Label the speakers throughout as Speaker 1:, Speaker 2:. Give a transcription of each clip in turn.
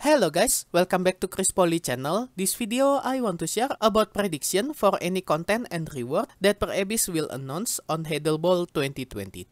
Speaker 1: Hello guys, welcome back to Chris Poly channel. This video I want to share about prediction for any content and reward that Per Abyss will announce on Hedelball 2022.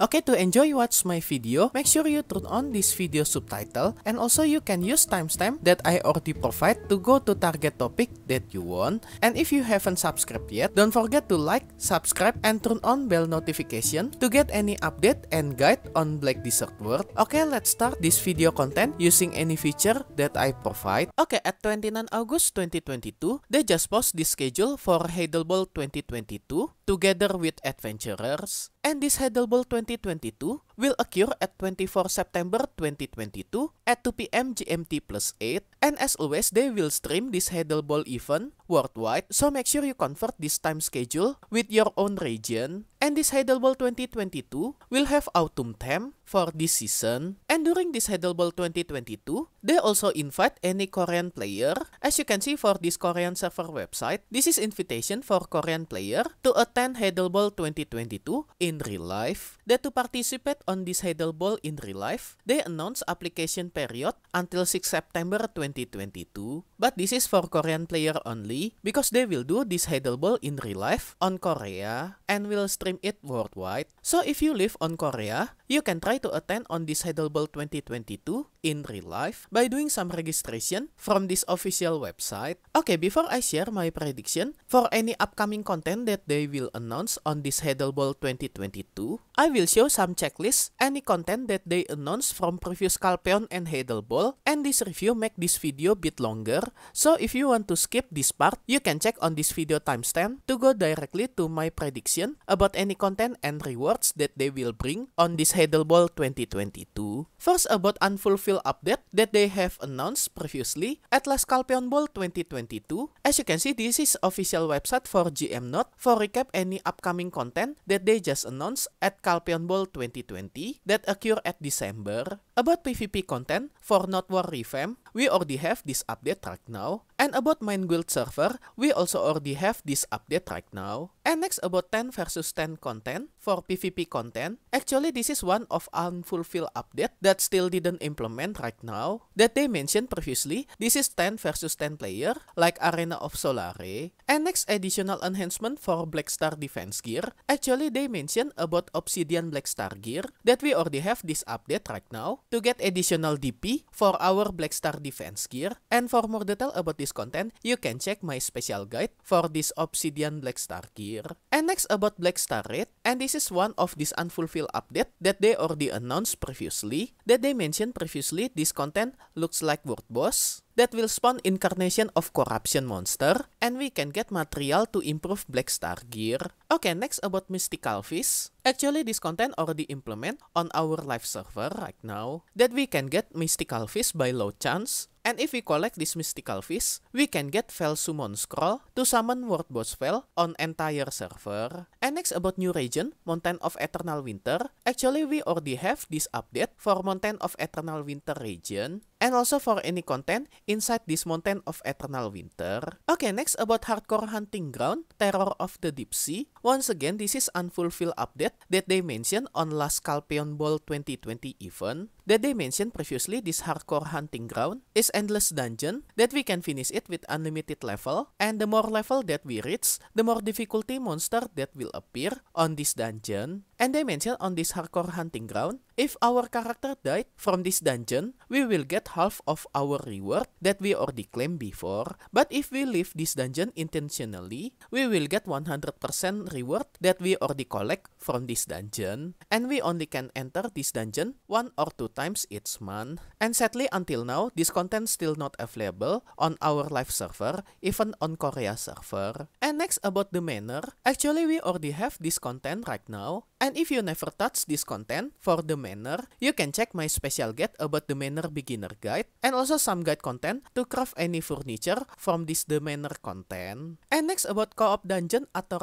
Speaker 1: Okay, to enjoy watch my video, make sure you turn on this video subtitle and also you can use timestamp that I already provide to go to target topic that you want. And if you haven't subscribed yet, don't forget to like, subscribe and turn on bell notification to get any update and guide on Black Desert World. Okay, let's start this video content using any feature feature that I provide. Okay, at 29 August 2022, they just post the schedule for Heidelberg 2022 together with adventurers and this Heidelberg 2022 will occur at 24 September 2022 at 2 p.m. GMT plus 8 and as always they will stream this Heidelberg event worldwide so make sure you convert this time schedule with your own region and this Heidelberg 2022 will have autumn theme for this season and during this Heidelberg 2022 they also invite any Korean player as you can see for this Korean server website this is invitation for Korean player to attend Heidelberg 2022 in in real life, that to participate on this Heidelball in real life, they announced application period until 6 September 2022 But this is for Korean player only because they will do this Heidel Ball in real life on Korea and will stream it worldwide. So if you live on Korea, you can try to attend on this Heidel Ball 2022 in real life by doing some registration from this official website. Okay, before I share my prediction, for any upcoming content that they will announce on this Heidel Ball 2022, I will show some checklists, any content that they announce from previous Calpeon and Heidel Ball, and this review make this video bit longer so if you want to skip this part, you can check on this video timestamp to go directly to my prediction about any content and rewards that they will bring on this Ball 2022. First about unfulfilled update that they have announced previously, Atlas Calpion Ball 2022. As you can see, this is official website for GM Note for recap any upcoming content that they just announced at Calpion Ball 2020 that occur at December. About PvP content for Not War Revamp, we already have this update right now. And about Mine guild server, we also already have this update right now. And next about 10 versus 10 content for PvP content. Actually, this is one of unfulfilled update that still didn't implement right now. That they mentioned previously, this is 10 versus 10 player, like Arena of Solare. And next additional enhancement for Black Star Defense Gear. Actually, they mentioned about Obsidian Black Star Gear that we already have this update right now to get additional DP for our Black Star defense gear. And for more detail about this content, you can check my special guide for this Obsidian Black Star gear. And next about Black Star Raid, and this is one of this unfulfilled update that they already announced previously, that they mentioned previously this content looks like World Boss, that will spawn incarnation of corruption monster, and we can get material to improve Black Star gear. Okay, next about Mystical Fish. Actually, this content already implement on our live server right now that we can get mystical fish by low chance. And if we collect this mystical fish, we can get Fel Summon Scroll to summon World Boss fell on entire server. And next about new region, Mountain of Eternal Winter. Actually, we already have this update for Mountain of Eternal Winter region. And also for any content inside this Mountain of Eternal Winter. Okay, next about Hardcore Hunting Ground, Terror of the Deep Sea. Once again, this is unfulfilled update that they mentioned on last Calpeon Ball 2020 event that they mentioned previously, this hardcore hunting ground is endless dungeon that we can finish it with unlimited level and the more level that we reach, the more difficulty monster that will appear on this dungeon. And they mentioned on this hardcore hunting ground, if our character died from this dungeon, we will get half of our reward that we already claimed before. But if we leave this dungeon intentionally, we will get 100% reward that we already collect from this dungeon. And we only can enter this dungeon one or two times times each month. And sadly, until now, this content still not available on our live server, even on Korea server. And next about the manner, actually we already have this content right now, And if you never touch this content for the manner, you can check my special guide about the manner beginner guide and also some guide content to craft any furniture from this the manner content. And next about co-op dungeon atau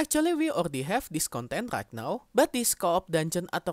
Speaker 1: Actually, we already have this content right now, but this co-op dungeon atau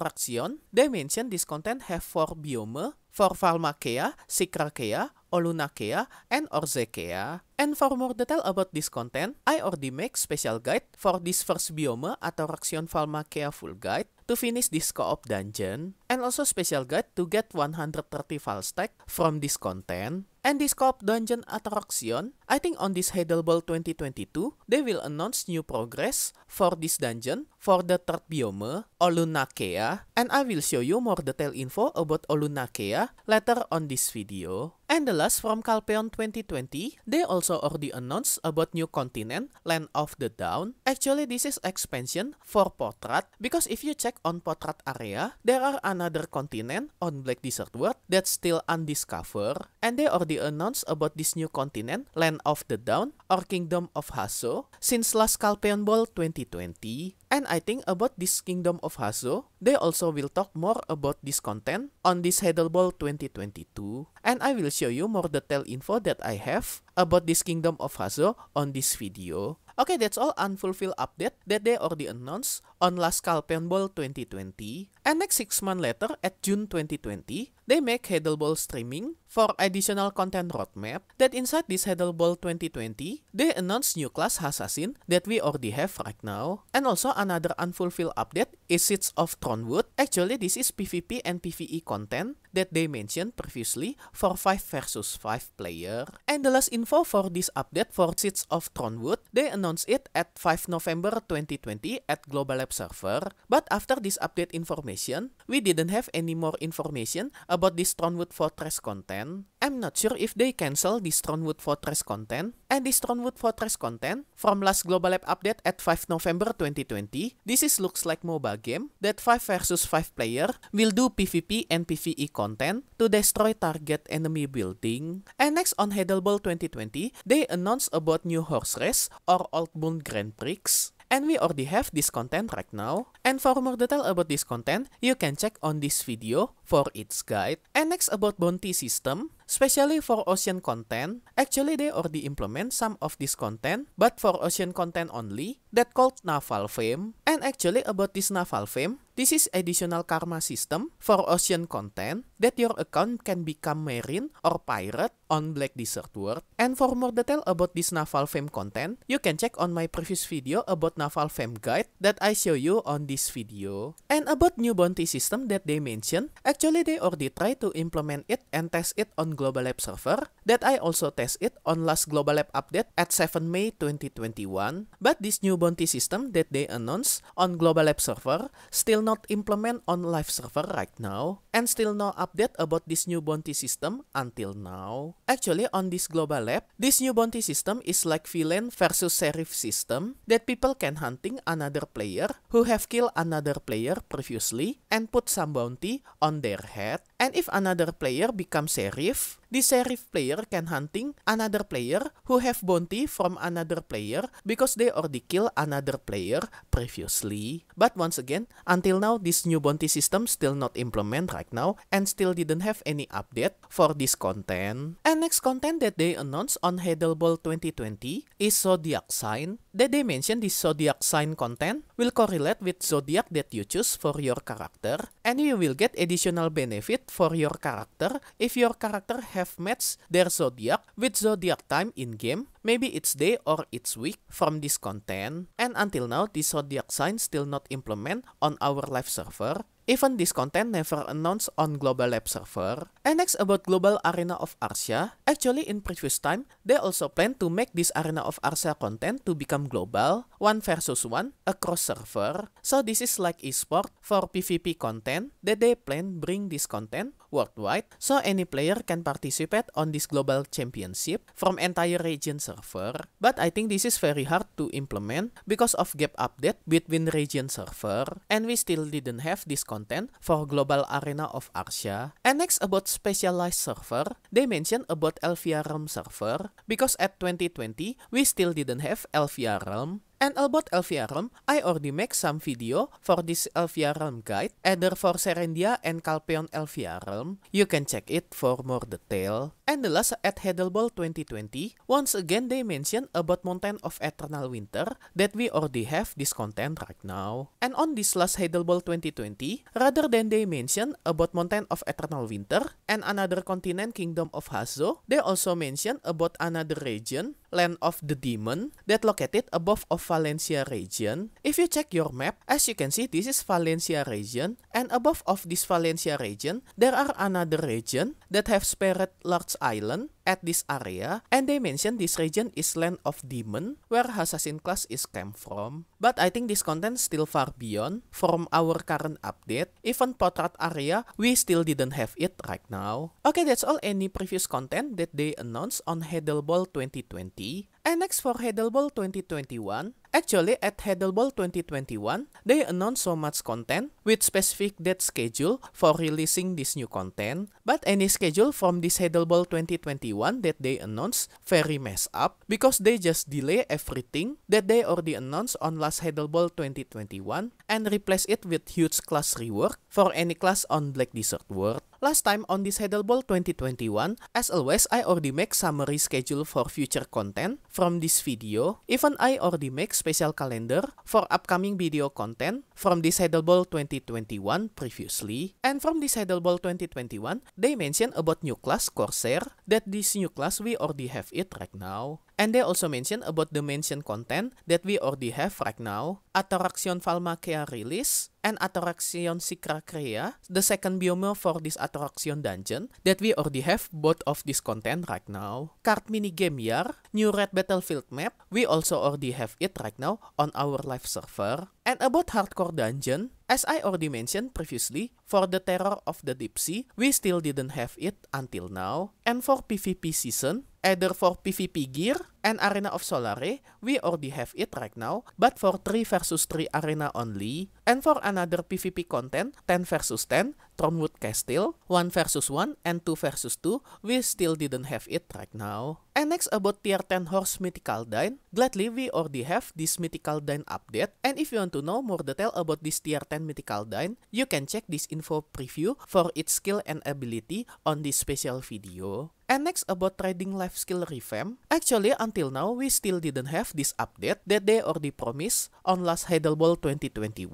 Speaker 1: they mention this content have four biome For Pharmakea, Cicracea, Olunacea, and Orzechea. And for more detail about this content, I already make special guide for this first bioma atau Raxion Pharmakea full guide to finish this co-op dungeon, and also special guide to get 130 file stack from this content. And this co-op dungeon attraction, I think on this Heidelberg 2022, they will announce new progress for this dungeon for the third biome, Olunakea, and I will show you more detail info about Olunakea later on this video. And the last from Calpeon 2020, they also already announced about new continent, Land of the Down. Actually, this is expansion for Potrat because if you check on Potrat area, there are another continent on Black Desert World that's still undiscovered. And they already announced about this new continent, Land of the Down or Kingdom of Haso since last Calpeon Ball 2020. And I think about this Kingdom of Haso, they also will talk more about this content on this Heddle Ball 2022 and I will show you more detailed info that I have about this Kingdom of Hazo on this video. Okay, that's all unfulfilled update that they already announced on last Calpen Ball 2020. And next 6 months later, at June 2020, they make Hedelball streaming for additional content roadmap that inside this Hedelball 2020, they announce new class Assassin that we already have right now. And also another unfulfilled update is Seeds of Thronewood. Actually, this is PvP and PvE content that they mentioned previously for 5 versus 5 player. And the last info for this update for Seeds of Thronewood, they announced it at 5 November 2020 at Global App server. But after this update information, we didn't have any more information about about this Thronewood Fortress content. I'm not sure if they cancel this Thronewood Fortress content. And this Thronewood Fortress content from last Global App update at 5 November 2020. This is looks like MOBA game that 5 versus 5 player will do PvP and PvE content to destroy target enemy building. And next on Hedelball 2020, they announced about new horse race or Oldboon Grand Prix and we already have this content right now. And for more detail about this content, you can check on this video for its guide. And next about bounty system, especially for ocean content. Actually, they already implement some of this content, but for ocean content only, that called Naval Fame. And actually about this Naval Fame, This is additional karma system for ocean content that your account can become marine or pirate on Black Desert World. And for more detail about this Naval Fame content, you can check on my previous video about Naval Fame guide that I show you on this video. And about new bounty system that they mentioned, actually they already try to implement it and test it on Global Lab server that I also test it on last Global Lab update at 7 May 2021, but this new bounty system that they announced on Global Lab server still not implement on live server right now, and still no update about this new bounty system until now. Actually, on this Global Lab, this new bounty system is like villain versus sheriff system that people can hunting another player who have killed another player previously and put some bounty on their head and if another player becomes sheriff, the sheriff player can hunting another player who have bounty from another player because they already kill another player previously. But once again, until now this new bounty system still not implement right now and still didn't have any update for this content. And next content that they announced on Hedelball 2020 is Zodiac Sign. That they mentioned this Zodiac Sign content will correlate with Zodiac that you choose for your character and you will get additional benefit for your character if your character have matched their zodiac with zodiac time in-game, maybe its day or its week from this content, and until now the zodiac sign still not implement on our live server, even this content never announced on Global Lab server. And next about Global Arena of Arsia, actually in previous time, they also plan to make this Arena of Arsia content to become global, one versus one, across server. So this is like esport for PvP content that they plan bring this content worldwide, so any player can participate on this global championship from entire region server. But I think this is very hard to implement because of gap update between region server, and we still didn't have this content content for global arena of Arsia, and next about specialized server, they mention about LVRM server, because at 2020, we still didn't have LVRM, And about LVRM, I already make some video for this LVRM guide, either for Serendia and Calpeon LVRM. You can check it for more detail. And the last at Heidelberg 2020, once again they mention about Mountain of Eternal Winter that we already have this content right now. And on this last Heidelberg 2020, rather than they mention about Mountain of Eternal Winter and another continent Kingdom of Hazo, they also mention about another region Land of the Demon that located above of Valencia region. If you check your map, as you can see this is Valencia region and above of this Valencia region, there are another region that have spared large island at this area and they mention this region is land of demon where assassin class is came from. But I think this content still far beyond from our current update. Even potrat area, we still didn't have it right now. Okay, that's all any previous content that they announced on Hedelball 2020. And next for Hedelball 2021, Actually, at Headleball 2021, they announced so much content with specific date schedule for releasing this new content, but any schedule from this Headleball 2021 that they announced very messed up because they just delay everything that they already announced on last Headleball 2021 and replace it with huge class rework for any class on Black Desert World. Last time on this Headleball 2021, as always, I already make summary schedule for future content from this video. Even I already make special calendar for upcoming video content from this Headleball 2021 previously. And from this Headleball 2021, they mention about new class Corsair, that this new class we already have it right now. And they also mention about the mentioned content that we already have right now, Atoraxion Falmakea release, and Atoraxion Sikrakrea, the second biome for this Atoraxion dungeon, that we already have both of this content right now. Card mini game year, new red battlefield map, we also already have it right now on our live server. And about hardcore dungeon, as I already mentioned previously, for the Terror of the Deep Sea, we still didn't have it until now. And for PvP season, either for PvP gear and Arena of Solare, we already have it right now, but for 3 versus 3 Arena only, and for another PvP content, 10 versus 10, Thronewood Castle, 1 versus 1 and 2 versus 2, we still didn't have it right now. And next about tier 10 horse mythical dine, gladly we already have this mythical dine update. And if you want to know more detail about this tier 10 mythical dine, you can check this info preview for its skill and ability on this special video. And next about trading life skill revamp, actually until until now, we still didn't have this update that they already promised on last Heidelball 2021,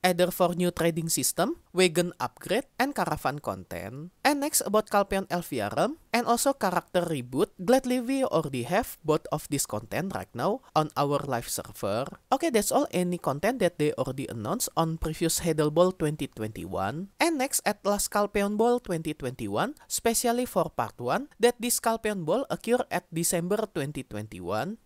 Speaker 1: either for new trading system, wagon upgrade, and caravan content. And next about Calpion Elviarum and also character reboot. Gladly we already have both of this content right now on our live server. Okay, that's all any content that they already announced on previous Heddle Ball 2021. And next at last Calpion Ball 2021, specially for part 1, that this Calpion Ball occur at December 2021.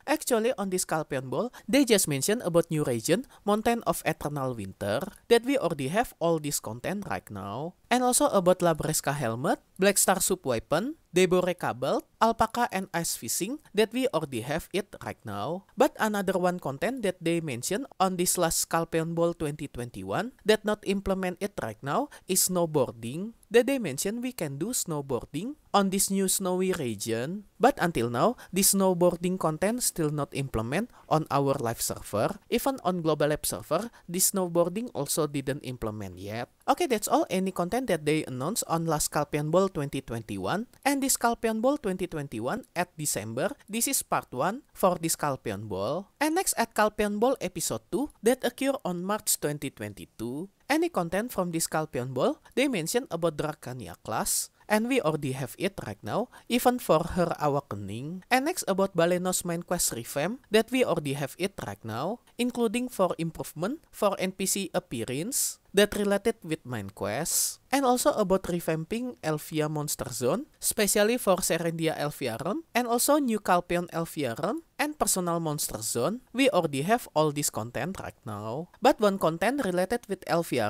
Speaker 1: Actually on this Calpion Ball, they just mentioned about new region, Mountain of Eternal Winter, that we already have all this content right now. and also about Labreska helmet, Black Star Soup weapon, Deborekable, Alpaca and Ice Fishing that we already have it right now. But another one content that they mention on this last Sculpion Ball 2021 that not implement it right now is snowboarding. they mentioned we can do snowboarding on this new snowy region. But until now, this snowboarding content still not implement on our live server. Even on Global Lab server, this snowboarding also didn't implement yet. Okay, that's all any content that they announced on last Sculpion Ball 2021. And the Ball 2021 at December. This is part 1 for the Scorpion Ball. And next at Calpion Ball episode 2 that occur on March 2022. Any content from the Scorpion Ball, they mention about Drakania class, and we already have it right now, even for her awakening. And next about Balenos main quest revamp that we already have it right now, including for improvement for NPC appearance, that related with Mind Quest, and also about revamping Elvia Monster Zone, especially for Serendia Elvia Realm, and also New Calpion Elvia Realm, and Personal Monster Zone. We already have all this content right now. But one content related with Elvia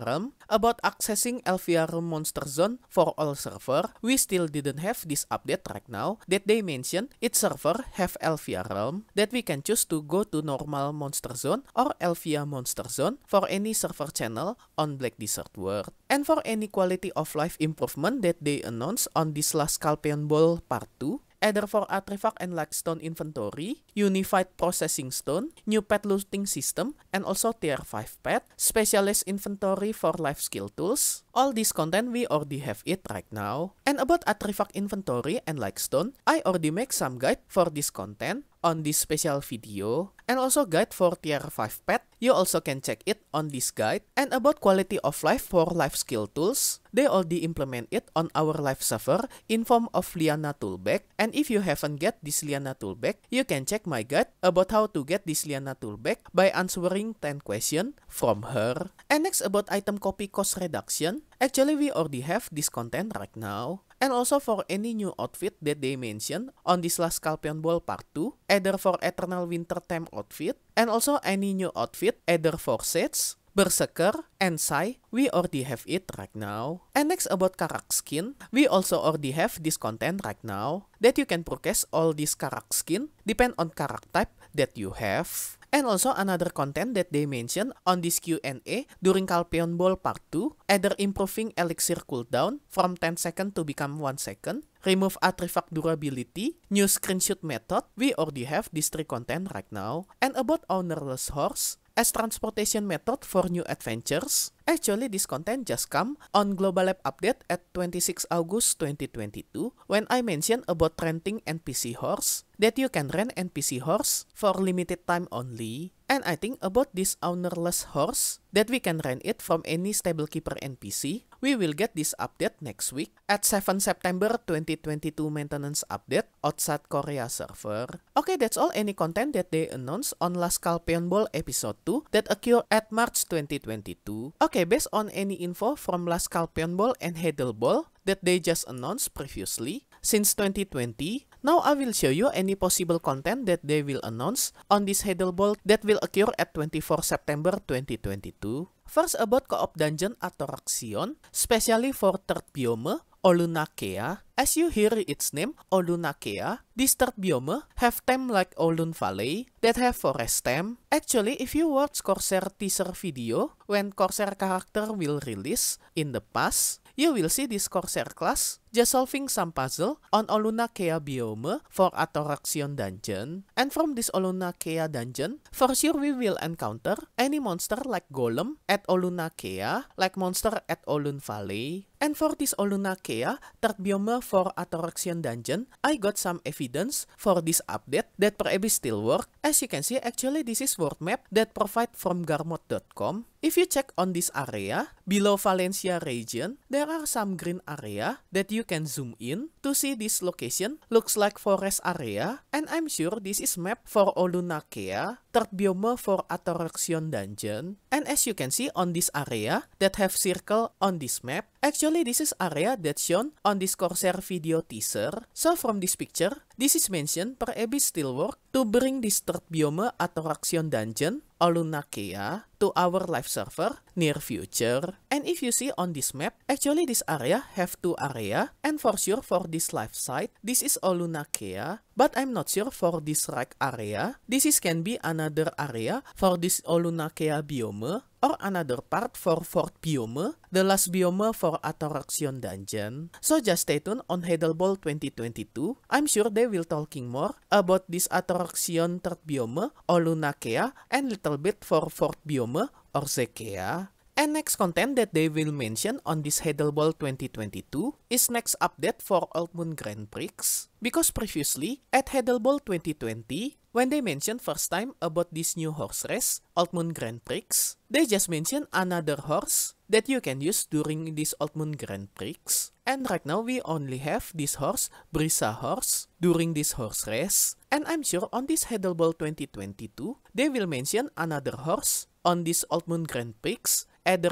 Speaker 1: about accessing Elvia Monster Zone for all server, we still didn't have this update right now that they mentioned its server have Elvia Realm that we can choose to go to normal Monster Zone or Elvia Monster Zone for any server channel on black desert world, and for any quality of life improvement that they announced on this last Scalpion Ball Part 2, either for artifact and Lightstone inventory, unified processing stone, new pet looting system, and also tier 5 pet, specialist inventory for life skill tools. All this content we already have it right now. And about artifact inventory and Lightstone, I already make some guide for this content, on this special video and also guide for tier 5 pet. You also can check it on this guide. And about quality of life for life skill tools, they already implement it on our life server in form of Liana toolbag. And if you haven't get this Liana toolbag, you can check my guide about how to get this Liana toolbag by answering 10 questions from her. And next about item copy cost reduction, actually we already have this content right now. and also for any new outfit that they mention on this last Scorpion Ball Part 2, either for Eternal Winter Time outfit, and also any new outfit either for sets, Berserker, and Sai, we already have it right now. And next about Karak skin, we also already have this content right now that you can purchase all this Karak skin depend on Karak type that you have and also another content that they mention on this Q&A during Calpion Ball Part 2, either improving elixir cooldown from 10 seconds to become 1 second, remove artifact durability, new screenshot method, we already have this three content right now, and about ownerless horse, as transportation method for new adventures, Actually, this content just come on Global Lab update at 26 August 2022 when I mention about renting NPC horse that you can rent NPC horse for limited time only. And I think about this ownerless horse that we can rent it from any stablekeeper NPC. We will get this update next week at 7 September 2022 maintenance update outside Korea server. Okay, that's all any content that they announced on last Calpion Ball episode 2 that occurred at March 2022. Okay, Okay, based on any info from last Calpion Ball and Hedel Ball that they just announced previously, since 2020, now I will show you any possible content that they will announce on this Hedel Ball that will occur at 24 September 2022. First about co-op dungeon attraction, specially for third biome Olunakea, As you hear its name, Olunakea, disturbed biome have stem like Olun Valley that have forest stem. Actually, if you watch Corsair teaser video, when Corsair character will release in the past, you will see this Corsair class just solving some puzzle on Olunakea biome for Atoraxion dungeon, and from this Olunakea dungeon, for sure we will encounter any monster like Golem at Olunakea, like monster at Olun Valley, And for this Olunakea, third biome for Atoraxion Dungeon, I got some evidence for this update that per still work. As you can see, actually this is world map that provide from garmod.com. If you check on this area, below Valencia region, there are some green area that you you can zoom in to see this location looks like forest area and I'm sure this is map for Olunakea, third biome for Ataraxion Dungeon. And as you can see on this area that have circle on this map, Actually, this is area that's shown on this Corsair video teaser. So from this picture, this is mentioned per Abyss Steelwork to bring this third biome Atoraxion Dungeon Olunakea to our live server near future. And if you see on this map, actually this area have two area and for sure for this live site, this is Olunakea but I'm not sure for this rack area. This is can be another area for this Olunakea biome or another part for fourth biome, the last biome for Ataraxion dungeon. So just stay tuned on Hedelball 2022. I'm sure they will talking more about this Ataraxion third biome, Olunakea, and little bit for fourth biome or Zekea next content that they will mention on this Hedelball 2022 is next update for Altman Grand Prix. Because previously, at Hedelball 2020, when they mentioned first time about this new horse race, Altman Grand Prix, they just mentioned another horse that you can use during this Altman Grand Prix. And right now we only have this horse, Brisa horse, during this horse race. And I'm sure on this Hedelball 2022, they will mention another horse on this Altman Grand Prix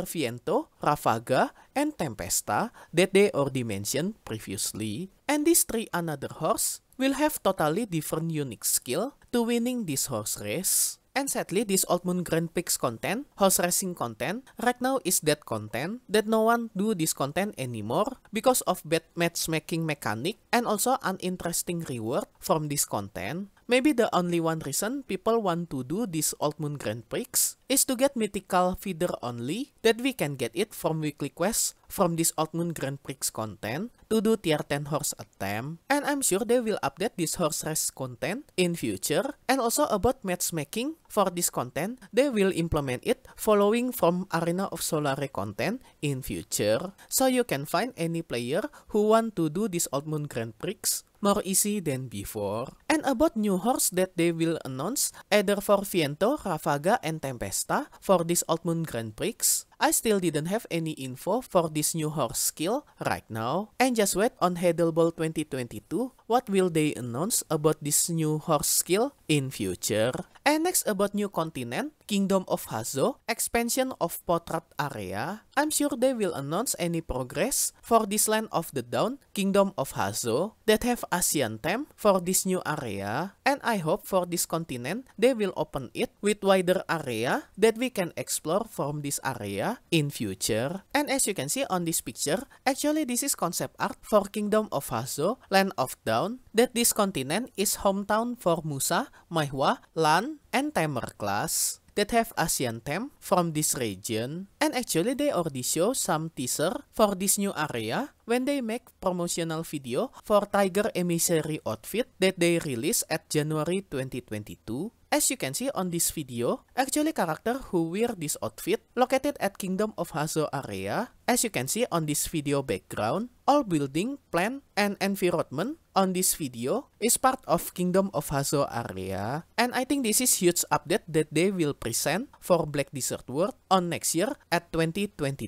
Speaker 1: viento, Rafaga, and Tempesta that they already mentioned previously. And these three another horse will have totally different unique skill to winning this horse race. And sadly, this Old Moon Grand Prix content, horse racing content, right now is that content that no one do this content anymore because of bad matchmaking mechanic and also uninteresting reward from this content. Maybe the only one reason people want to do this Old Moon Grand Prix is to get mythical feeder only that we can get it from weekly quests from this Old Moon Grand Prix content to do tier 10 horse attempt and I'm sure they will update this horse race content in future and also about matchmaking for this content they will implement it following from Arena of Solare content in future so you can find any player who want to do this Old Moon Grand Prix more easy than before and about new horse that they will announce either for Viento, Rafaga, and Tempest Fiesta for this Altmoon Grand Prix I still didn't have any info for this new horse skill right now and just wait on Hedelball 2022 what will they announce about this new horse skill in future. And next about new continent, Kingdom of Hazo, expansion of Potrat area. I'm sure they will announce any progress for this land of the down, Kingdom of Hazo, that have Asian theme for this new area. And I hope for this continent, they will open it with wider area that we can explore from this area in future. And as you can see on this picture, actually this is concept art for Kingdom of Hazo, Land of Dawn, that this continent is hometown for Musa, Maihwa, Lan, and Tamer class that have Asian theme from this region. And actually they already show some teaser for this new area when they make promotional video for Tiger Emissary outfit that they release at January 2022. As you can see on this video, actually character who wear this outfit located at Kingdom of Hazo area. As you can see on this video background, all building, plan, and environment on this video is part of Kingdom of Hazo area. And I think this is huge update that they will present for Black Desert World on next year at 2023.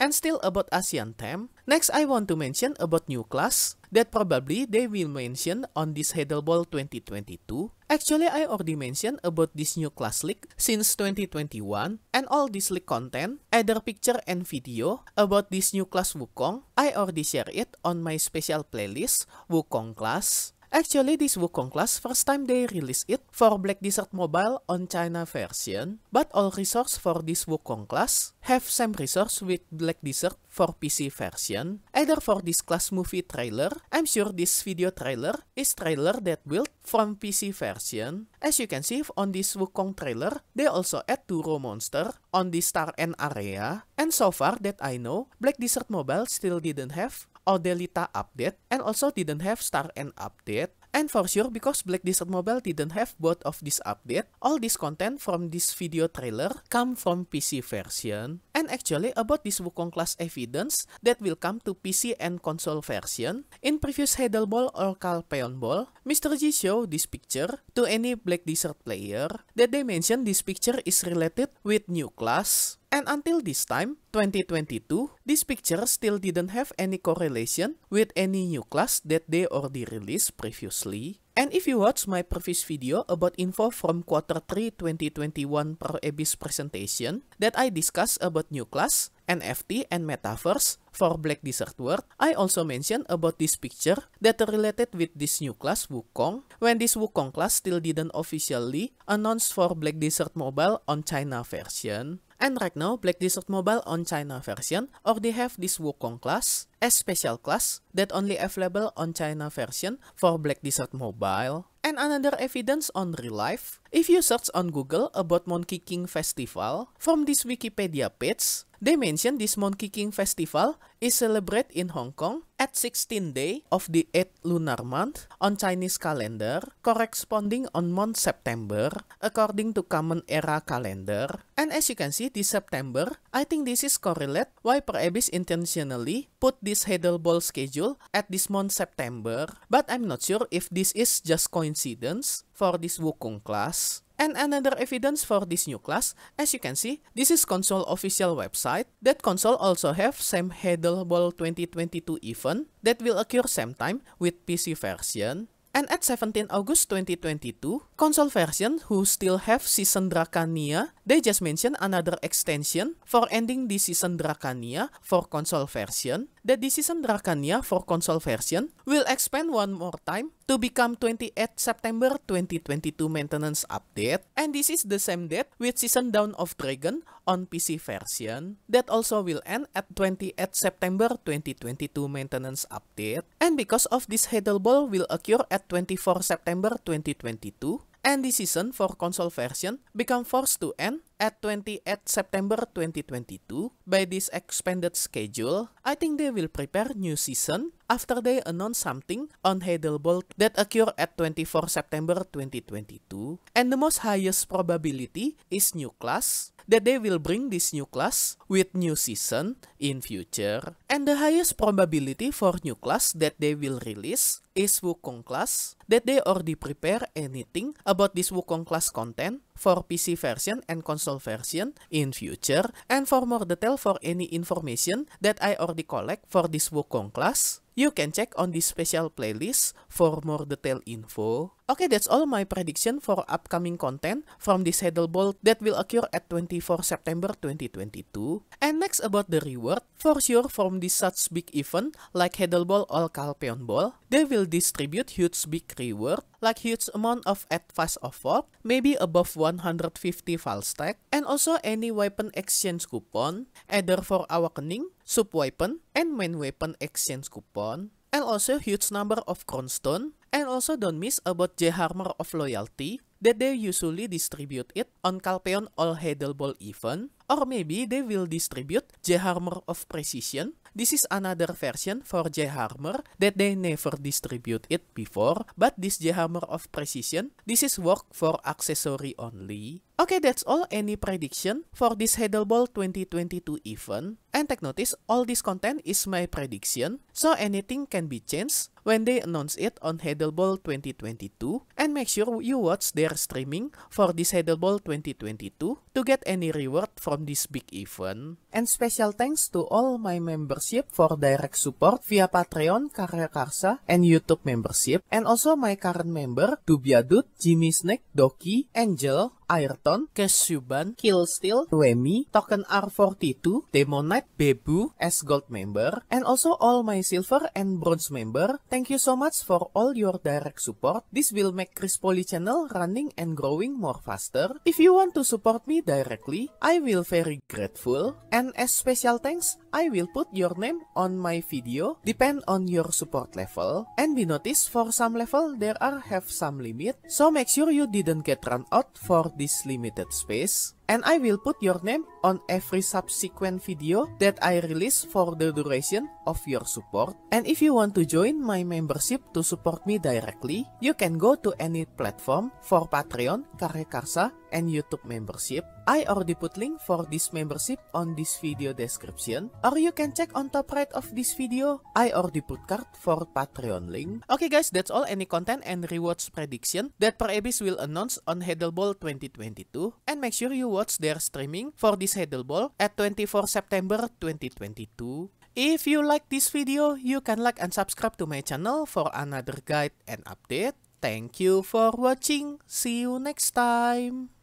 Speaker 1: And still about ASEAN theme, next I want to mention about new class. that probably they will mention on this Hedelball 2022. Actually, I already mentioned about this new class leak since 2021 and all this leak content, either picture and video about this new class Wukong, I already share it on my special playlist Wukong class. Actually, this Wukong class first time they release it for Black Desert Mobile on China version, but all resource for this Wukong class have same resource with Black Desert for PC version, either for this class movie trailer, I'm sure this video trailer is trailer that built from PC version. As you can see on this Wukong trailer, they also add Duro Monster on the Star N area, and so far that I know, Black Desert Mobile still didn't have Odelita oh, update and also didn't have Star N update. And for sure, because Black Desert Mobile didn't have both of this update, all this content from this video trailer come from PC version. And actually, about this Wukong class evidence that will come to PC and console version, in previous Heddle Ball or Calpeon Ball, Mr. G show this picture to any Black Desert player that they mention this picture is related with new class. And until this time, 2022, this picture still didn't have any correlation with any new class that they already released previously. And if you watch my previous video about info from quarter 3 2021 per Abyss presentation that I discuss about new class, NFT and metaverse for Black Desert World, I also mentioned about this picture that related with this new class Wukong when this Wukong class still didn't officially announce for Black Desert Mobile on China version. And right now, Black Desert Mobile on China version already have this Wukong class as special class that only available on China version for Black Desert Mobile. And another evidence on real life, if you search on Google about Monkey King Festival, from this Wikipedia page, They mention this Monkey King Festival is celebrated in Hong Kong at 16th day of the 8th lunar month on Chinese calendar, corresponding on month September according to common era calendar. And as you can see, this September, I think this is correlate why Proebis intentionally put this heddle ball schedule at this month September. But I'm not sure if this is just coincidence for this Wukong class. And another evidence for this new class, as you can see, this is console official website. That console also have same Ball 2022 event that will occur same time with PC version. And at 17 August 2022, console version who still have Season Dracania, they just mention another extension for ending this Season Dracania for console version. that the season Drakania for console version will expand one more time to become 28 September 2022 maintenance update, and this is the same date with Season Down of Dragon on PC version that also will end at 28 September 2022 maintenance update, and because of this Heddle Ball will occur at 24 September 2022, and the season for console version become forced to end at 28 September 2022 by this expanded schedule, I think they will prepare new season after they announce something on Heidelberg that occur at 24 September 2022. And the most highest probability is new class, that they will bring this new class with new season in future. And the highest probability for new class that they will release is Wukong class that they already prepare anything about this Wukong class content for PC version and console version in future and for more detail for any information that I already collect for this Wukong class You can check on this special playlist for more detailed info. Okay, that's all my prediction for upcoming content from this Heddle Bolt that will occur at 24 September 2022. And next about the reward, for sure from this such big event like Heddle Ball or Calpeon Ball, they will distribute huge big reward like huge amount of advance of work, maybe above 150 file stack, and also any weapon exchange coupon, either for awakening, sub weapon, and main weapon exchange coupon, and also huge number of crownstone, and also don't miss about J harmer of Loyalty that they usually distribute it on Calpeon All Hedelball event, or maybe they will distribute J harmer of Precision This is another version for J-Hammer that they never distribute it before, but this J-Hammer of Precision, this is work for accessory only. Okay, that's all any prediction for this Headleball 2022 event. And take notice, all this content is my prediction, so anything can be changed when they announce it on Headleball 2022. And make sure you watch their streaming for this Headleball 2022 to get any reward from this big event. And special thanks to all my membership for direct support via Patreon, Karya Karsa, and YouTube membership. And also my current member, Dubiadut, Jimmy Snake, Doki, Angel, Ayrton, Kesuban, Killsteel, Remy, Token R42, Demonite, Bebu as gold member, and also all my silver and bronze member. Thank you so much for all your direct support. This will make Chris Poly channel running and growing more faster. If you want to support me directly, I will very grateful. And as special thanks, I will put your name on my video, depend on your support level. And be noticed for some level there are have some limit, so make sure you didn't get run out for this limited space and I will put your name on every subsequent video that I release for the duration of your support. And if you want to join my membership to support me directly, you can go to any platform for Patreon, Karya and YouTube membership. I already put link for this membership on this video description. Or you can check on top right of this video, I already put card for Patreon link. Okay guys, that's all any content and rewards prediction that Per Abyss will announce on Hedelball 2022. And make sure you watch their streaming for this Hedelball at 24 September 2022. If you like this video, you can like and subscribe to my channel for another guide and update. Thank you for watching. See you next time.